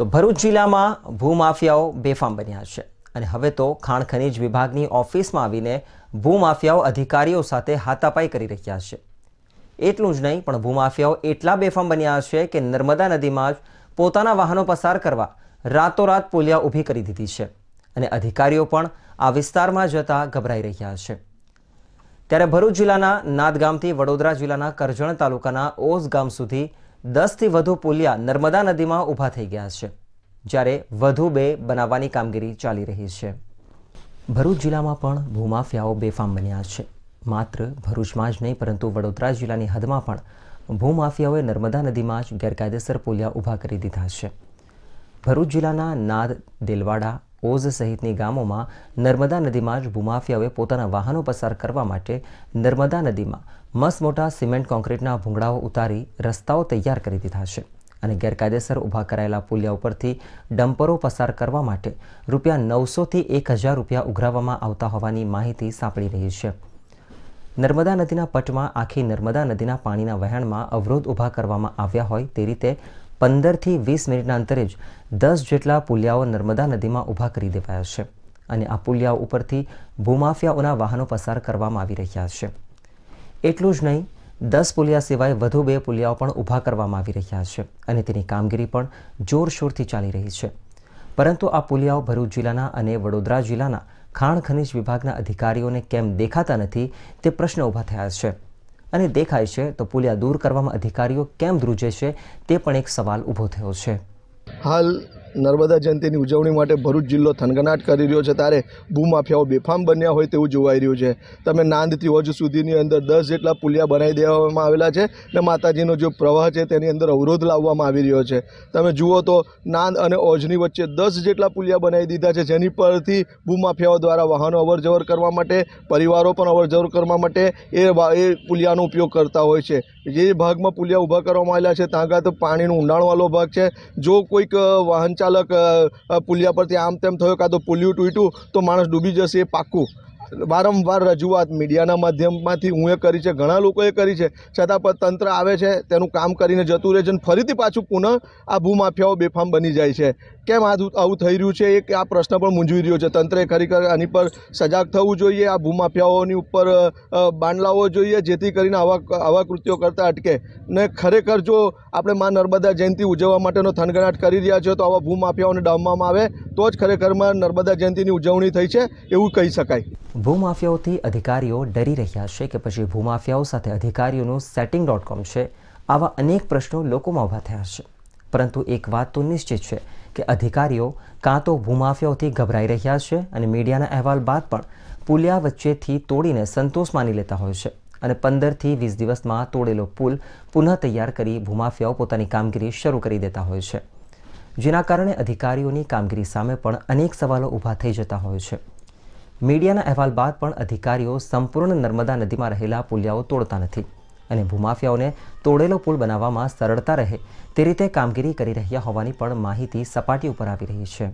તો ભરૂચ જિલ્લામાં ભૂમાફિયાઓ બેફામ બન્યા છે અને હવે તો ખાણ ખનીજ વિભાગની ઓફિસમાં આવીને ભૂમાફિયાઓ અધિકારીઓ સાથે હાથાપાઈ કરી રહ્યા છે એટલું જ નહીં પણ ભૂમાફિયાઓ એટલા બેફામ બન્યા છે કે નર્મદા નદીમાં પોતાના વાહનો પસાર કરવા રાતોરાત પોલિયા ઊભી કરી દીધી છે અને અધિકારીઓ પણ આ વિસ્તારમાં જતા ગભરાઈ રહ્યા છે ત્યારે ભરૂચ જિલ્લાના નાદગામથી વડોદરા જિલ્લાના કરજણ તાલુકાના ઓસ ગામ સુધી દસથી વધુ પુલિયા નર્મદા નદીમાં ઊભા થઈ ગયા છે જ્યારે વધુ બે બનાવવાની કામગીરી ચાલી રહી છે ભરૂચ જિલ્લામાં પણ ભૂમાફિયાઓ બેફામ બન્યા છે માત્ર ભરૂચમાં જ નહીં પરંતુ વડોદરા જિલ્લાની હદમાં પણ ભૂમાફિયાઓએ નર્મદા નદીમાં જ ગેરકાયદેસર પુલિયા ઊભા કરી દીધા છે ભરૂચ જિલ્લાના નાદ દેલવાડા ઓઝ સહિતની ગામોમાં નર્મદા નદીમાં જ ભૂમાફિયાઓએ પોતાના વાહનો પસાર કરવા માટે નર્મદા નદીમાં મસ મોટા સિમેન્ટ કોન્ક્રીટના ભૂંગળાઓ ઉતારી રસ્તાઓ તૈયાર કરી દીધા છે અને ગેરકાયદેસર ઊભા કરાયેલા પુલિયા ઉપરથી ડમ્પરો પસાર કરવા માટે રૂપિયા નવસોથી એક હજાર રૂપિયા ઉઘરાવવામાં આવતા હોવાની માહિતી સાંપડી રહી છે નર્મદા નદીના પટમાં આખી નર્મદા નદીના પાણીના વહેણમાં અવરોધ ઊભા કરવામાં આવ્યા હોય તે રીતે પંદરથી વીસ મિનિટના અંતરે જ દસ જેટલા પુલિયાઓ નર્મદા નદીમાં ઊભા કરી દેવાયા છે અને આ પુલિયાઓ ઉપરથી ભૂમાફિયાઓના વાહનો પસાર કરવામાં આવી રહ્યા છે એટલું જ નહીં દસ પુલિયા સિવાય વધુ બે પુલિયાઓ પણ ઊભા કરવામાં આવી રહ્યા છે અને તેની કામગીરી પણ જોરશોરથી ચાલી રહી છે પરંતુ આ પુલિયાઓ ભરૂચ જિલ્લાના અને વડોદરા જિલ્લાના ખાણ ખનિજ વિભાગના અધિકારીઓને કેમ દેખાતા નથી તે પ્રશ્ન ઊભા થયા છે અને દેખાય છે તો પુલિયા દૂર કરવામાં અધિકારીઓ કેમ ધ્રુજે છે તે પણ એક સવાલ ઊભો થયો છે હાલ નર્મદા જયંતીની ઉજવણી માટે ભરૂચ જિલ્લો થનગનાટ કરી રહ્યો છે ત્યારે ભૂમાફિયાઓ બેફામ બન્યા હોય તેવું જોવાઈ રહ્યું છે તમે નાંદથી હોજ સુધીની અંદર દસ જેટલા પુલિયા બનાવી દેવામાં આવેલા છે અને માતાજીનો જે પ્રવાહ છે તેની અંદર અવરોધ લાવવામાં આવી રહ્યો છે તમે જુઓ તો નાંદ અને ઓજની વચ્ચે દસ જેટલા પુલિયા બનાવી દીધા છે જેની પરથી ભૂમાફિયાઓ દ્વારા વાહનો અવરજવર કરવા માટે પરિવારો પણ અવરજવર કરવા માટે એ એ પુલિયાનો ઉપયોગ કરતા હોય છે જે ભાગમાં પુલિયા ઊભા કરવામાં આવેલા છે ત્યાં આગળ પાણીનો ઊંડાણવાળો ભાગ છે જો કોઈક વાહન ગાડી ચાલક પુલિયા પરથી આમ તેમ થયો કાં તો પુલિયું તૂટ્યું તો માણસ ડૂબી જશે એ પાક્કું વારંવાર રજૂઆત મીડિયાના માધ્યમમાંથી હું એ કરી છે ઘણા લોકોએ કરી છે છતાં પણ તંત્ર આવે છે તેનું કામ કરીને જતું રહે છે અને ફરીથી પાછું પુનઃ આ ભૂમાફિયાઓ બેફામ બની જાય છે કેમ આ આવું થઈ રહ્યું છે એક આ પ્રશ્ન પણ મૂંઝવી રહ્યો છે તંત્રએ ખરેખર આની પર સજાગ થવું જોઈએ આ ભૂમાફિયાઓની ઉપર બાન જોઈએ જેથી કરીને આવા આવા કૃત્યો કરતાં અટકે ને ખરેખર જો આપણે મા નર્મદા જયંતિ ઉજવવા માટેનો થનગણાટ કરી રહ્યા છો તો આવા ભૂમાફિયાઓને ડામવામાં આવે તો જ ખરેખરમાં નર્મદા જયંતિની ઉજવણી થઈ છે એવું કહી શકાય ભૂમાફિયાઓથી અધિકારીઓ ડરી રહ્યા છે કે પછી ભૂમાફિયાઓ સાથે અધિકારીઓનું સેટિંગ ડોટ કોમ છે આવા અનેક પ્રશ્નો લોકોમાં ઊભા થયા છે પરંતુ એક વાત તો નિશ્ચિત છે કે અધિકારીઓ કાં તો ભૂમાફિયાઓથી ગભરાઈ રહ્યા છે અને મીડિયાના અહેવાલ બાદ પણ પુલિયા વચ્ચેથી તોડીને સંતોષ માની લેતા હોય છે અને પંદરથી વીસ દિવસમાં તોડેલો પુલ પુનઃ તૈયાર કરી ભૂમાફિયાઓ પોતાની કામગીરી શરૂ કરી દેતા હોય છે જેના કારણે અધિકારીઓની કામગીરી સામે પણ અનેક સવાલો ઊભા થઈ જતા હોય છે મીડિયાના અહેવાલ બાદ પણ અધિકારીઓ સંપૂર્ણ નર્મદા નદીમાં રહેલા પુલિયાઓ તોડતા નથી અને ભૂમાફિયાઓને તોડેલો પુલ બનાવવામાં સરળતા રહે તે રીતે કામગીરી કરી રહ્યા હોવાની પણ માહિતી સપાટી ઉપર આવી રહી છે